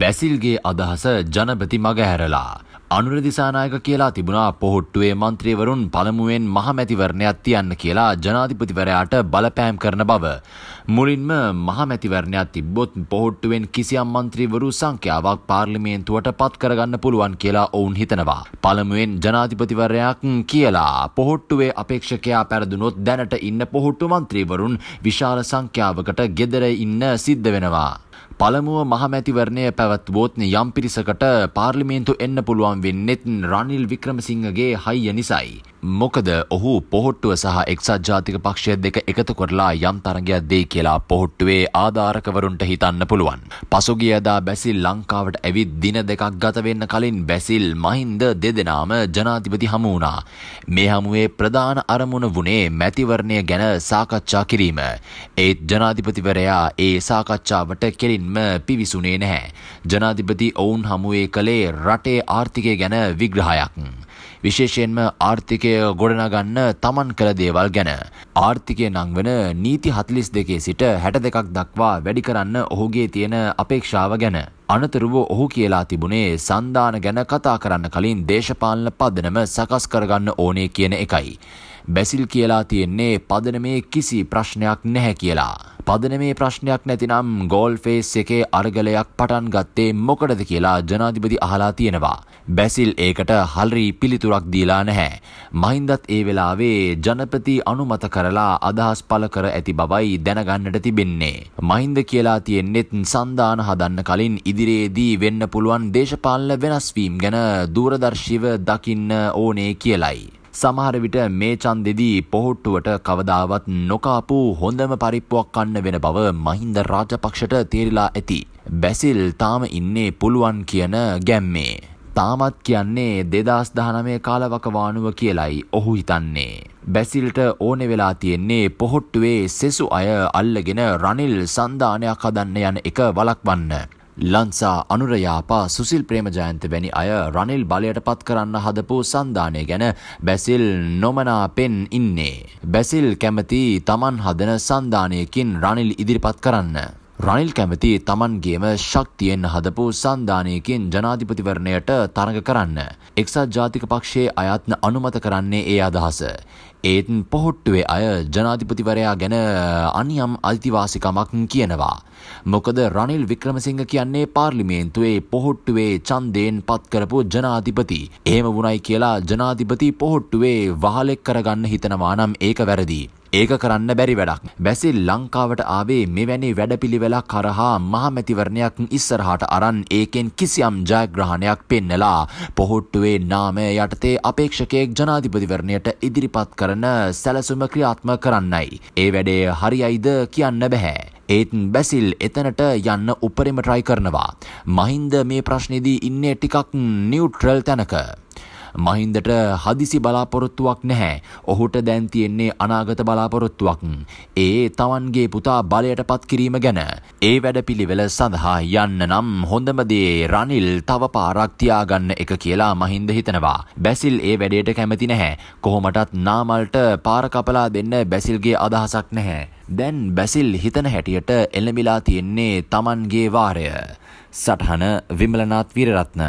බැසිල්ගේ අදහස ජනපති මගහැරලා. අනුර දිසානායක කියලා තිබුණා පොහොට්ටුවේ මන්ත්‍රීවරුන් පළමුුවෙන් මහමැතිවරණයක් තියන්න කියලා ජනාධිපතිවරයාට බලපෑම් කරන බව. මුලින්ම මහමැතිවරණයක් තිබ්බොත් පොහොට්ටුවෙන් කිසියම් මන්ත්‍රීවරු සංඛ්‍යාවක් පාර්ලිමේන්තුවට පත් කරගන්න පුළුවන් කියලා ඔවුන් හිතනවා. පළමුුවෙන් ජනාධිපතිවරයක් කියලා පොහොට්ටුවේ අපේක්ෂකයා පැරදුනොත් දැනට ඉන්න පොහොට්ටු මන්ත්‍රීවරුන් විශාල සංඛ්‍යාවකට ගෙදර ඉන්න සිද්ධ වෙනවා. පළමුව මහමැතිවරණය පැවැත්වුවොත් යම් පිරිසකට පාර්ලිමේන්තු එන්න පුළුවන් වෙන්නෙත් රනිල් වික්‍රමසිංහගේ හයිය නිසයි. මොකද ඔහු පොහොට්ටුව සහ එක්සත් ජාතික පක්ෂය දෙක එකතු කරලා යම් තරගයක් දෙයි කියලා පොහොට්ටුවේ ආධාරකවරුන්ට හිතන්න පුළුවන්. පසුගියදා බැසිල් ලංකාවට ඇවිත් දින දෙකක් ගත වෙන්න කලින් බැසිල් මහින්ද දෙදෙනාම ජනාධිපති හමු වුණා. මේ හමුවේ ප්‍රධාන අරමුණ වුණේ මැතිවරණය ගැන සාකච්ඡා කිරීම. ඒත් ජනාධිපතිවරයා ඒ සාකච්ඡාවට කෙලි කෙලින්ම පිවිසුනේ නැහැ. ජනාධිපති ඔවුන් හමුවේ කළේ රටේ ආර්ථිකය ගැන විග්‍රහයක්. විශේෂයෙන්ම ආර්ථිකය ගොඩනගන්න තමන් කළ දේවල් ගැන. ආර්ථිකය නංවන නීති හතලිස් දෙකේ සිට හැට දෙකක් දක්වා වැඩි කරන්න ඔහුගේ තියෙන අපේක්ෂාව ගැන. අනතුරුව ඔහු කියලා තිබුණේ සන්ධාන ගැන කතා කරන්න කලින් දේශපාලන පදනම සකස් කරගන්න ඕනේ කියන එකයි. බැසිල් කියලා තියෙන්නේ පදනමේ කිසි ප්‍රශ්නයක් නැහැ කියලා. පදනමේ ප්‍රශ්නයක් නැතිනම් ගෝල් ෆේස් එකේ අර්ගලයක් පටන් ගත්තේ මොකටද කියලා ජනාධිපති අහලා තියෙනවා. බැසිල් ඒකට හල්රී පිළි පිළිතුරක් දීලා නැහැ. මහින්දත් ඒ වෙලාවේ ජනපති අනුමත කරලා අදහස් පළ කර ඇති බවයි දැනගන්නට තිබෙන්නේ. මහින්ද කියලා තියෙන්නෙත් සන්දාන හදන්න කලින් ඉදිරියේදී වෙන්න පුළුවන් දේශපාලන වෙනස්වීම් ගැන දූරදර්ශීව දකින්න ඕනේ කියලයි. සමහර විට මේ ඡන්දෙදී පොහොට්ටුවට කවදාවත් නොකාපු හොඳම පරිප්පුවක් කන්න වෙන බව මහින්ද රාජපක්ෂට තේරිලා ඇති. බැසිල් තාම ඉන්නේ පුළුවන් කියන ගැම්මේ. තාමත් කියන්නේ 2019 කාලවකවානුව කියලයි ඔහු හිතන්නේ. බැසිල්ට ඕනෙ වෙලා තියෙන්නේ පොහොට්ටුවේ සෙසු අය අල්ලගෙන රනිල් සන්ධානයක් හදන්න යන එක වලක්වන්න. ලංසා අනුරයාපා සුසිල් ප්‍රේමජයන්ත වැනි අය රනිල් බලයට පත් කරන්න හදපු සන්ධානය ගැන බැසිල් නොමනා පෙන් ඉන්නේ. බැසිල් කැමති තමන් හදන සන්ධානයකින් රනිල් ඉදිරිපත් කරන්න. රනිල් කැමති තමන්ගේම ශක්තියෙන් හදපු සන්ධානයකින් ජනාධිපතිවරණයට තරඟ කරන්න. එක්සත් ජාතික පක්ෂයේ අයත්න අනුමත කරන්නේ ඒ අදහස. ඒත් පොහොට්ටුවේ අය ජනාධිපතිවරයා ගැන අනියම් අල්තිවාසිකමක් කියනවා. මොකද රනිල් වික්‍රමසිංහ කියන්නේ පාර්ලිමේන්තුවේ පොහොට්ටුවේ චන්දයෙන් පත්කරපු ජනාධිපති. එහෙම වුණයි කියලා ජනාධිපති පොහොට්ටුවේ වහලෙක් කරගන්න හිතනවා නම් ඒක වැරදිී. ඒක කරන්න බැරි වැඩක්. බැසිල් ලංකාවට ආවේ මෙවැනි වැඩපිළිවෙලා කරහා මහමැතිවරණයක් ඉස්සරහට අරන් ඒකෙන් කිසියම් ජයග්‍රහණයක් පෙන්නලා පොහොට්ටුවේ නාමය යටතේ අපේක්ෂකයෙක් ජනාධිපතිවරණයට ඉදිරිපත් කරන සැලසුම ක්‍රියාත්ම කරන්නයි. ඒ වැඩේ හරියයිද කියන්න බැහැ. ඒත් බැසිල් එතනට යන්න උපරිම ට්‍රයි කරනවා. මහින්ද මේ ප්‍රශ්නෙදී ඉන්නේ ටිකක් නිියුට්‍රල් තැනක. මහින්දට හදිසි බලාපොරොත්තුවක් නැහැ. ඔහුට දැන් තියෙන්නේ අනාගත බලාපොරොත්තුවක්. ඒ තවන්ගේ පුතා බලයට පත් කිරීම ගැන. ඒ වැඩපිළිවෙල සඳහා යන්න නම් හොඳම දේ රනිල් තව පාරක් තියාගන්න එක කියලා මහින්ද හිතනවා. බැසිල් ඒ වැඩේට කැමති නැහැ. කොහොමටත් නාමල්ට පාර කපලා දෙන්න බැසිල්ගේ අදහසක් නැහැ. දැන් බැසිල් හිතන හැටියට එළඹිලා තියෙන්නේ Tamanගේ වාරය. සටහන විමලනාත් විරරත්න